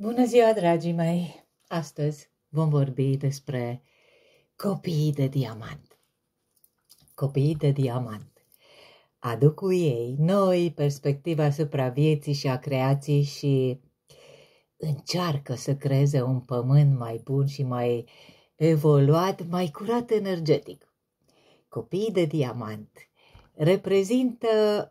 Bună ziua, dragii mei! Astăzi vom vorbi despre copiii de diamant. Copiii de diamant aduc cu ei noi perspectiva asupra vieții și a creației și încearcă să creeze un pământ mai bun și mai evoluat, mai curat energetic. Copiii de diamant reprezintă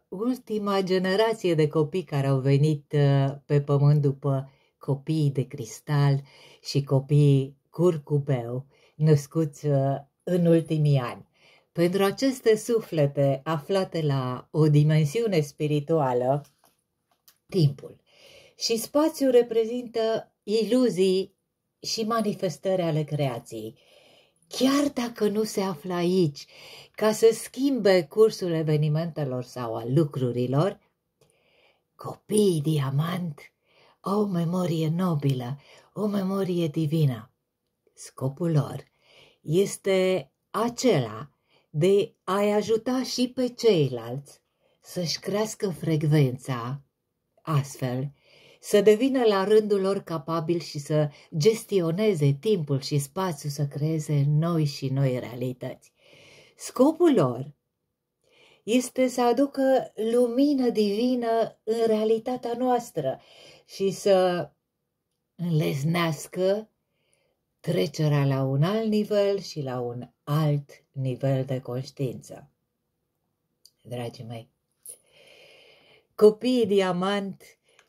ultima generație de copii care au venit uh, pe pământ după copiii de cristal și copiii curcubeu născuți uh, în ultimii ani. Pentru aceste suflete aflate la o dimensiune spirituală, timpul și spațiul reprezintă iluzii și manifestări ale creației. Chiar dacă nu se află aici, ca să schimbe cursul evenimentelor sau al lucrurilor, copiii diamant o memorie nobilă, o memorie divină. Scopul lor este acela de a-i ajuta și pe ceilalți să-și crească frecvența, astfel să devină la rândul lor capabil și să gestioneze timpul și spațiul să creeze noi și noi realități. Scopul lor este să aducă lumină divină în realitatea noastră și să înleznească trecerea la un alt nivel și la un alt nivel de conștiință. Dragii mei, copiii diamant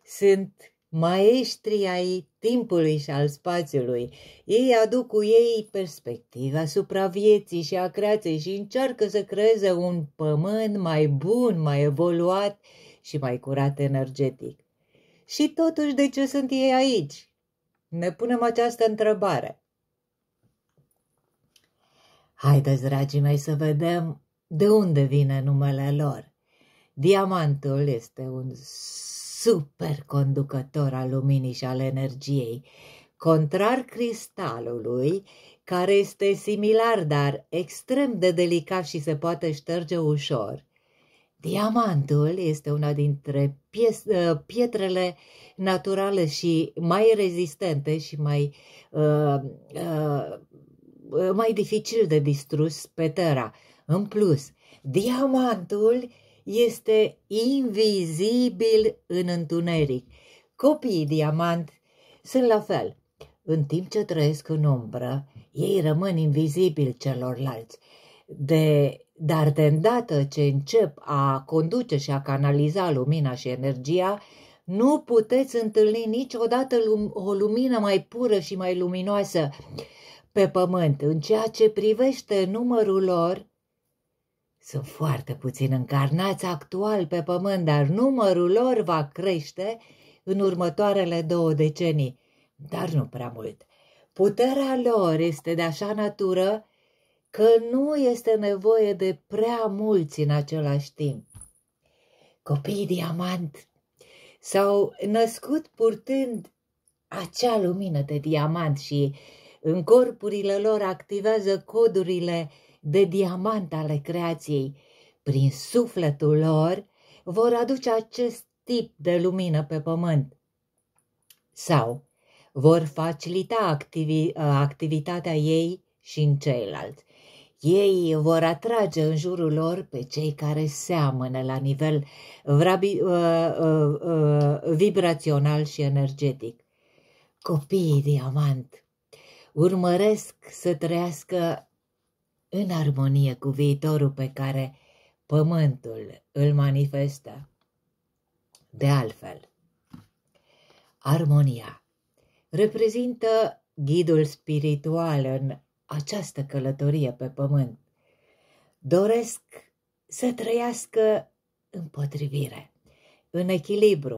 sunt maestrii ai timpului și al spațiului. Ei aduc cu ei perspectiva asupra vieții și a creației și încearcă să creeze un pământ mai bun, mai evoluat și mai curat energetic. Și totuși, de ce sunt ei aici? Ne punem această întrebare. Haideți, dragii mei, să vedem de unde vine numele lor. Diamantul este un superconducător al luminii și al energiei, contrar cristalului, care este similar, dar extrem de delicat și se poate șterge ușor. Diamantul este una dintre ă, pietrele naturale și mai rezistente și mai, uh, uh, mai dificil de distrus pe tera. În plus, diamantul uh, este invizibil în întuneric. Copiii diamant sunt la fel. În timp ce trăiesc în umbră, ei rămân invizibili celorlalți. De, dar de îndată ce încep a conduce și a canaliza lumina și energia, nu puteți întâlni niciodată lum- o lumină mai pură și mai luminoasă pe pământ. În ceea ce privește numărul lor, sunt foarte puțin încarnați actual pe pământ, dar numărul lor va crește în următoarele două decenii, dar nu prea mult. Puterea lor este de așa natură că nu este nevoie de prea mulți în același timp. Copiii diamant s-au născut purtând acea lumină de diamant și în corpurile lor activează codurile de diamant ale creației, prin sufletul lor, vor aduce acest tip de lumină pe pământ. Sau vor facilita activi, ă, activitatea ei și în ceilalți. Ei vor atrage în jurul lor pe cei care seamănă la nivel vrabi, uh, uh, uh, vibrațional și energetic. Copiii diamant urmăresc să trăiască în armonie cu viitorul pe care pământul îl manifestă. De altfel, armonia reprezintă ghidul spiritual în această călătorie pe pământ. Doresc să trăiască în potrivire, în echilibru,